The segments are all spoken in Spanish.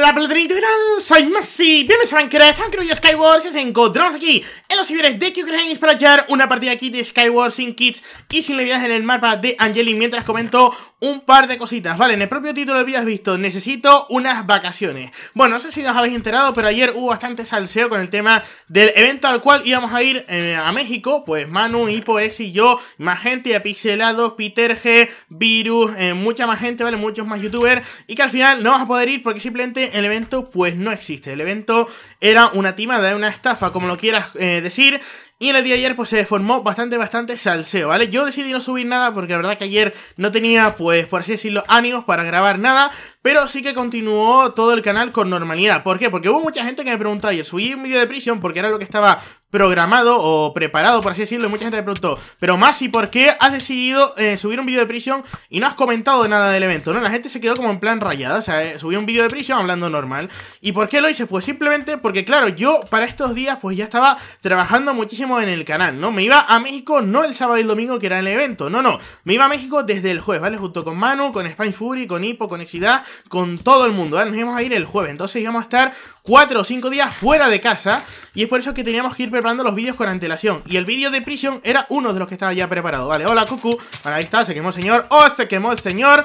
adică la Soy Messi, bienvenidos a Minecraft, Ancre y Skywars nos encontramos aquí en los civiles de que para echar una partida aquí de Skywars sin kits y sin levidas en el mapa de Angeli mientras comento un par de cositas, ¿vale? En el propio título del vídeo visto, necesito unas vacaciones. Bueno, no sé si nos habéis enterado, pero ayer hubo bastante salseo con el tema del evento al cual íbamos a ir eh, a México, pues Manu, Hipo, Exi, yo, más gente, Apixelados, Peter G, Virus, eh, mucha más gente, ¿vale? Muchos más youtubers y que al final no vamos a poder ir porque simplemente el evento pues pues no existe. El evento era una timada, una estafa, como lo quieras eh, decir. Y en el día de ayer pues se formó bastante, bastante salseo, ¿vale? Yo decidí no subir nada porque la verdad que ayer no tenía, pues, por así decirlo, ánimos para grabar nada. Pero sí que continuó todo el canal con normalidad. ¿Por qué? Porque hubo mucha gente que me preguntó ayer, subí un vídeo de prisión? porque era lo que estaba programado o preparado, por así decirlo, y mucha gente me preguntó, pero más y ¿por qué has decidido eh, subir un vídeo de prisión y no has comentado nada del evento? ¿no? La gente se quedó como en plan rayada, o sea, eh, subí un vídeo de prisión hablando normal. ¿Y por qué lo hice? Pues simplemente porque, claro, yo para estos días pues ya estaba trabajando muchísimo en el canal, ¿no? Me iba a México no el sábado y el domingo que era el evento, no, no, me iba a México desde el jueves, ¿vale? Junto con Manu, con Spine Fury, con Hipo, con Exidad con todo el mundo. ¿eh? Nos íbamos a ir el jueves, entonces íbamos a estar 4 o 5 días fuera de casa y es por eso que teníamos que ir preparando los vídeos con antelación. Y el vídeo de prisión era uno de los que estaba ya preparado. Vale, hola Cucu. ahí está, se quemó señor. ¡Oh, se quemó el señor!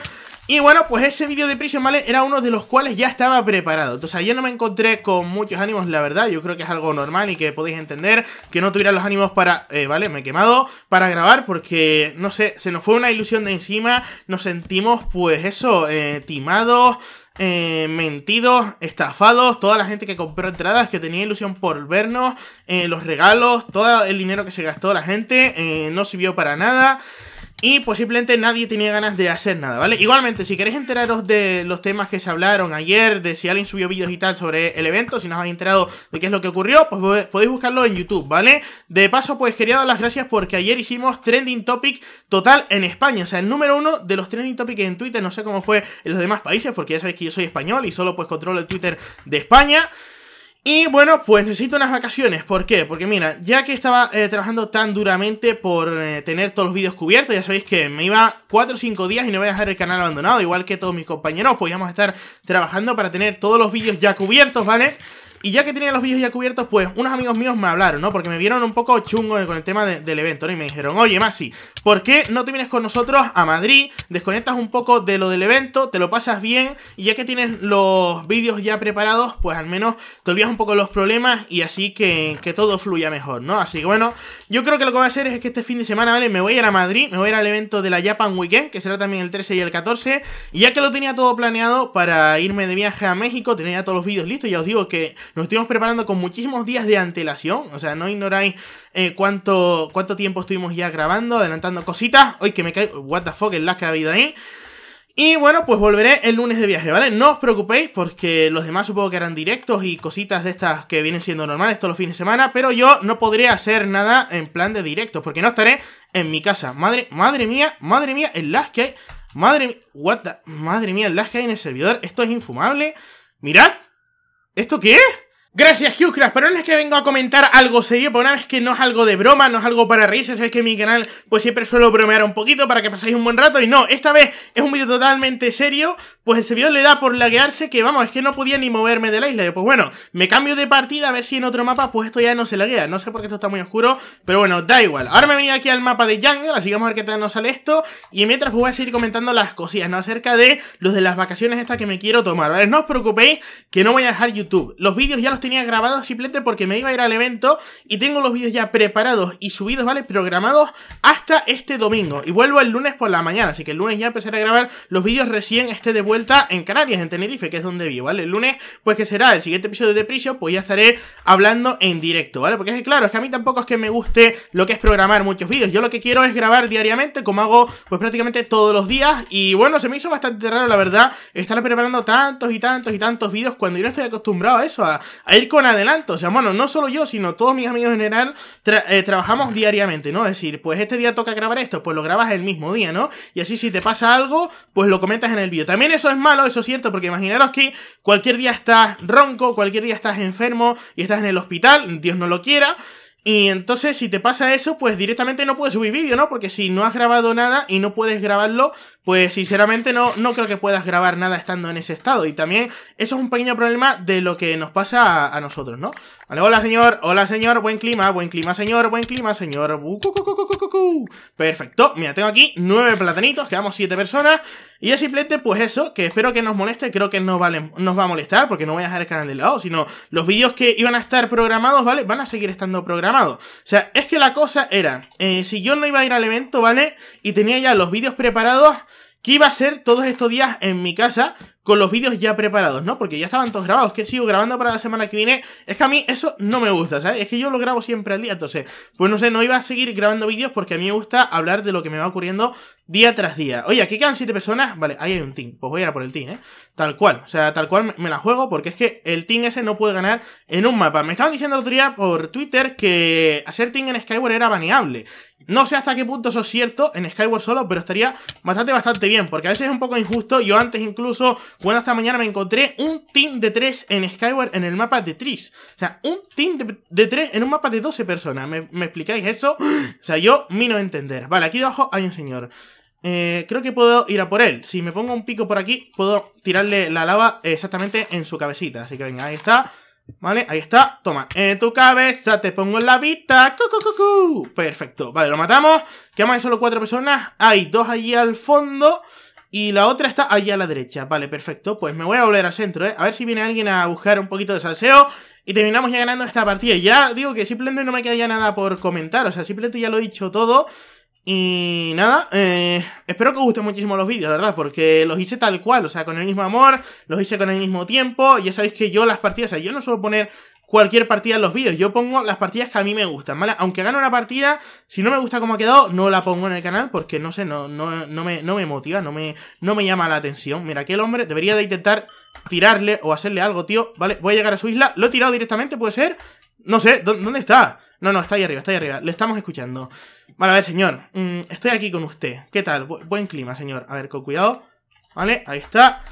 Y bueno, pues ese vídeo de Prison vale era uno de los cuales ya estaba preparado. Entonces ayer no me encontré con muchos ánimos, la verdad. Yo creo que es algo normal y que podéis entender que no tuviera los ánimos para... Eh, vale, me he quemado. Para grabar porque, no sé, se nos fue una ilusión de encima. Nos sentimos, pues eso, eh, timados... Eh, mentidos, estafados, toda la gente que compró entradas, que tenía ilusión por vernos, los regalos, todo el dinero que se gastó la gente, no sirvió para nada. Y posiblemente nadie tenía ganas de hacer nada, ¿vale? Igualmente, si queréis enteraros de los temas que se hablaron ayer, de si alguien subió vídeos y tal sobre el evento, si no os habéis enterado de qué es lo que ocurrió, pues podéis buscarlo en YouTube, ¿vale? De paso, pues quería dar las gracias porque ayer hicimos trending topic total en España, o sea, el número uno de los trending topics en Twitter, no sé cómo fue en los demás países, porque ya sabéis que yo soy español y solo pues controlo el Twitter de España. Y bueno, pues necesito unas vacaciones. ¿Por qué? Porque mira, ya que estaba eh, trabajando tan duramente por eh, tener todos los vídeos cubiertos, ya sabéis que me iba 4 o 5 días y no voy a dejar el canal abandonado, igual que todos mis compañeros, podíamos pues estar trabajando para tener todos los vídeos ya cubiertos, ¿vale? Y ya que tenía los vídeos ya cubiertos, pues unos amigos míos me hablaron, ¿no? Porque me vieron un poco chungo con el tema del evento, ¿no? Y me dijeron, oye, Masi, ¿por qué no te vienes con nosotros a Madrid? Desconectas un poco de lo del evento, te lo pasas bien, y ya que tienes los vídeos ya preparados, pues al menos te olvidas un poco los problemas y así que, que todo fluya mejor, ¿no? Así que bueno, yo creo que lo que voy a hacer es que este fin de semana, ¿vale? Me voy a ir a Madrid, me voy a ir al evento de la Japan Weekend, que será también el 13 y el 14, y ya que lo tenía todo planeado para irme de viaje a México, tenía todos los vídeos listos, ya os digo que nos estuvimos preparando con muchísimos días de antelación. O sea, no ignoráis eh, cuánto, cuánto tiempo estuvimos ya grabando, adelantando cositas. Hoy que me cae! What the fuck, el las que ha habido ahí. Y bueno, pues volveré el lunes de viaje, ¿vale? No os preocupéis porque los demás supongo que harán directos y cositas de estas que vienen siendo normales todos los fines de semana, pero yo no podré hacer nada en plan de directos porque no estaré en mi casa. Madre, madre mía, madre mía, el las que hay. Madre mía, what Madre mía, el las que hay en el servidor. Esto es infumable. Mirad. ¿Esto qué es? Gracias, Qcrash, pero no es que vengo a comentar algo serio, por una vez que no es algo de broma, no es algo para reírse, es que mi canal pues siempre suelo bromear un poquito para que paséis un buen rato, y no, esta vez es un vídeo totalmente serio, pues ese vídeo le da por laguearse que vamos, es que no podía ni moverme de la isla, pues bueno, me cambio de partida a ver si en otro mapa pues esto ya no se laguea, no sé por qué esto está muy oscuro, pero bueno, da igual. Ahora me he venido aquí al mapa de Jungle, así que vamos a ver qué tal nos sale esto, y mientras pues voy a seguir comentando las cosillas, ¿no? Acerca de los de las vacaciones estas que me quiero tomar, ¿vale? No os preocupéis que no voy a dejar YouTube, los vídeos ya los tenía grabado simplemente porque me iba a ir al evento y tengo los vídeos ya preparados y subidos, ¿vale? Programados hasta este domingo. Y vuelvo el lunes por la mañana, así que el lunes ya empezaré a grabar los vídeos recién esté de vuelta en Canarias, en Tenerife, que es donde vivo, ¿vale? El lunes, pues que será el siguiente episodio de Prision, pues ya estaré hablando en directo, ¿vale? Porque es que claro, es que a mí tampoco es que me guste lo que es programar muchos vídeos. Yo lo que quiero es grabar diariamente, como hago pues prácticamente todos los días. Y bueno, se me hizo bastante raro, la verdad, estar preparando tantos y tantos y tantos vídeos cuando yo no estoy acostumbrado a eso, a, a ir con adelanto. O sea, bueno, no solo yo, sino todos mis amigos en general eh, trabajamos diariamente, ¿no? Es decir, pues este día toca grabar esto, pues lo grabas el mismo día, ¿no? Y así si te pasa algo, pues lo comentas en el vídeo. También eso es malo, eso es cierto, porque imaginaros que cualquier día estás ronco, cualquier día estás enfermo y estás en el hospital, Dios no lo quiera. Y entonces, si te pasa eso, pues directamente no puedes subir vídeo, ¿no? Porque si no has grabado nada y no puedes grabarlo, pues sinceramente no, no creo que puedas grabar nada estando en ese estado. Y también eso es un pequeño problema de lo que nos pasa a, nosotros, ¿no? Vale, hola señor, hola señor, buen clima, buen clima señor, buen clima señor. Uh, Perfecto, mira, tengo aquí nueve platanitos, quedamos siete personas. Y es simplemente pues eso, que espero que nos moleste, creo que no vale, nos va a molestar porque no voy a dejar el canal de lado, sino los vídeos que iban a estar programados, ¿vale? Van a seguir estando programados. O sea, es que la cosa era, eh, si yo no iba a ir al evento, ¿vale? Y tenía ya los vídeos preparados... ¿Qué iba a ser todos estos días en mi casa con los vídeos ya preparados, ¿no? Porque ya estaban todos grabados, que sigo grabando para la semana que viene. Es que a mí eso no me gusta, ¿sabes? Es que yo lo grabo siempre al día, entonces, pues no sé, no iba a seguir grabando vídeos porque a mí me gusta hablar de lo que me va ocurriendo día tras día. Oye, aquí quedan siete personas, vale, ahí hay un team, pues voy a ir a por el team, ¿eh? Tal cual, o sea, tal cual me la juego porque es que el team ese no puede ganar en un mapa. Me estaban diciendo el otro día por Twitter que hacer team en Skyward era baneable. No sé hasta qué punto eso es cierto en Skyward solo, pero estaría bastante, bastante bien, porque a veces es un poco injusto. Yo antes incluso cuando esta mañana me encontré un team de tres en Skyward en el mapa de Tris. O sea, un team de tres en un mapa de 12 personas. ¿Me, explicáis eso? O sea, yo mino a entender. Vale, aquí abajo hay un señor. Eh, creo que puedo ir a por él. Si me pongo un pico por aquí, puedo tirarle la lava exactamente en su cabecita. Así que venga, ahí está. Vale, ahí está, toma, en tu cabeza te pongo en la vista, Perfecto, vale, lo matamos, quedan solo cuatro personas, hay dos allí al fondo y la otra está allá a la derecha. Vale, perfecto. Pues me voy a volver al centro, ¿eh? A ver si viene alguien a buscar un poquito de salseo. Y terminamos ya ganando esta partida. Ya digo que simplemente no me queda ya nada por comentar. O sea, simplemente ya lo he dicho todo. Y nada, eh, espero que os gusten muchísimo los vídeos, la verdad, porque los hice tal cual, o sea, con el mismo amor, los hice con el mismo tiempo, ya sabéis que yo las partidas, o sea, yo no suelo poner cualquier partida en los vídeos. Yo pongo las partidas que a mí me gustan, ¿vale? Aunque gane una partida, si no me gusta cómo ha quedado, no la pongo en el canal porque no sé, no, no, me, no me motiva, no me, no me llama la atención. Mira, aquel hombre debería de intentar tirarle o hacerle algo, tío, ¿vale? Voy a llegar a su isla, lo he tirado directamente, puede ser. No sé, ¿dónde está? No, no, está ahí arriba, está ahí arriba. Le estamos escuchando. Vale, a ver, señor. Mm, estoy aquí con usted. ¿Qué tal? buen clima, señor. A ver, con cuidado. Vale, ahí está.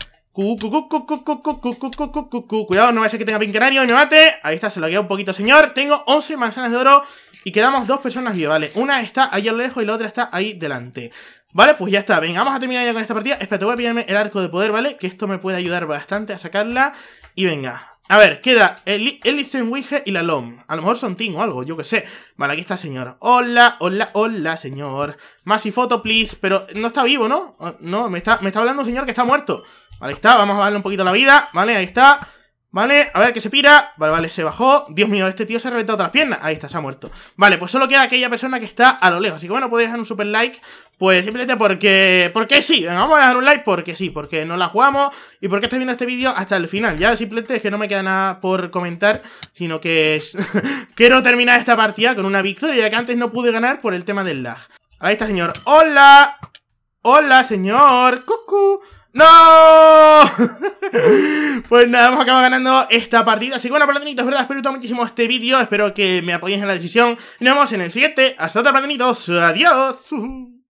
Cuidado, no vaya a ser que tenga pinquenario y me mate. Ahí está, se lo queda un poquito, señor. Tengo 11 manzanas de oro y quedamos dos personas vivas, ¿vale? Una está ahí a lo lejos y la otra está ahí delante. Vale, pues ya está. Venga, vamos a terminar ya con esta partida. Espera, te voy a pillarme el arco de poder, ¿vale? Que esto me puede ayudar bastante a sacarla. Y venga, a ver, queda el, Wige y la LOM. A lo mejor son Ting o algo, yo que sé. Vale, aquí está señor. Hola, hola, hola, señor. Más y foto, please. Pero no está vivo, ¿no? No, me está, me está hablando un señor que está muerto. Vale, está. Vamos a darle un poquito la vida. Vale, ahí está. Vale, a ver que se pira. Vale, vale, se bajó. Dios mío, este tío se ha reventado todas las piernas. Ahí está, se ha muerto. Vale, pues solo queda aquella persona que está a lo lejos. Así que bueno, podéis dejar un super like. Pues simplemente porque. Porque sí. Vamos a dejar un like porque sí. Porque no la jugamos. Y porque estáis viendo este vídeo hasta el final. Ya simplemente es que no me queda nada por comentar. Sino que es... quiero terminar esta partida con una victoria. Ya que antes no pude ganar por el tema del lag. Ahí está, señor. ¡Hola! ¡Hola, señor! ¡Cucú! ¡No! pues nada, hemos acabado ganando esta partida. Así que bueno, platinitos, ¿verdad? Espero que muchísimo este vídeo. Espero que me apoyéis en la decisión. nos vemos en el siguiente. Hasta otra, platinitos. Adiós.